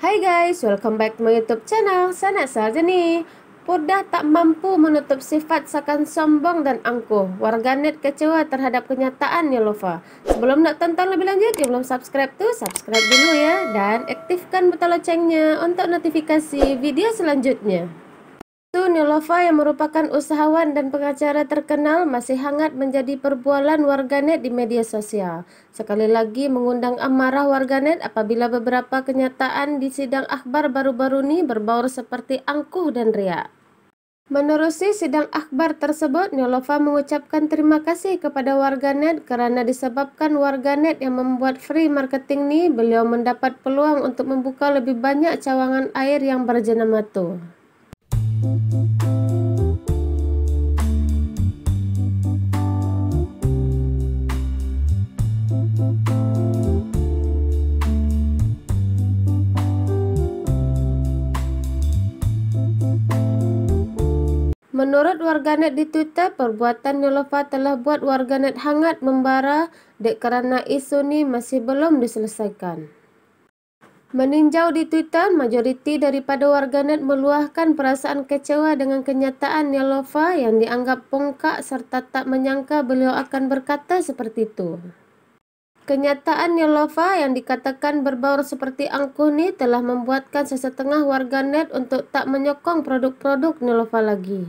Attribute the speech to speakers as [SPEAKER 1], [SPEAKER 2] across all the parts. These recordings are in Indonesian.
[SPEAKER 1] Hai guys, welcome back to my YouTube channel. Sana saja nih. Purdah tak mampu menutup sifat sakan sombong dan angkuh. Warganet kecewa terhadap kenyataan Yolova. Ya Sebelum nak tonton lebih lanjut, yang belum subscribe tuh subscribe dulu ya dan aktifkan butang loncengnya untuk notifikasi video selanjutnya itu Nilova yang merupakan usahawan dan pengacara terkenal masih hangat menjadi perbualan warganet di media sosial. Sekali lagi mengundang amarah warganet apabila beberapa kenyataan di sidang akhbar baru-baru ini berbaur seperti angkuh dan riak. Menerusi sidang akbar tersebut, Nilova mengucapkan terima kasih kepada warganet karena disebabkan warganet yang membuat free marketing ini, beliau mendapat peluang untuk membuka lebih banyak cawangan air yang berjenama tuh. Menurut warganet di Twitter, perbuatan Nilofa telah buat warganet hangat membara dek kerana isu ni masih belum diselesaikan. Meninjau di Twitter, majoriti daripada warganet meluahkan perasaan kecewa dengan kenyataan Yelova yang dianggap pongkak serta tak menyangka beliau akan berkata seperti itu. Kenyataan Yelova yang dikatakan berbaur seperti angkuni telah membuatkan sesetengah warganet untuk tak menyokong produk-produk Yelova lagi.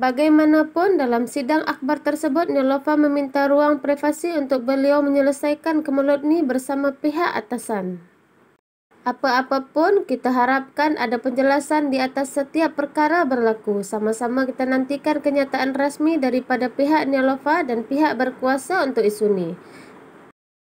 [SPEAKER 1] Bagaimanapun, dalam sidang akbar tersebut, Nelova meminta ruang privasi untuk beliau menyelesaikan kemelut ini bersama pihak atasan. Apa-apa pun kita harapkan ada penjelasan di atas setiap perkara berlaku. Sama-sama kita nantikan kenyataan rasmi daripada pihak Nyalova dan pihak berkuasa untuk isu ini.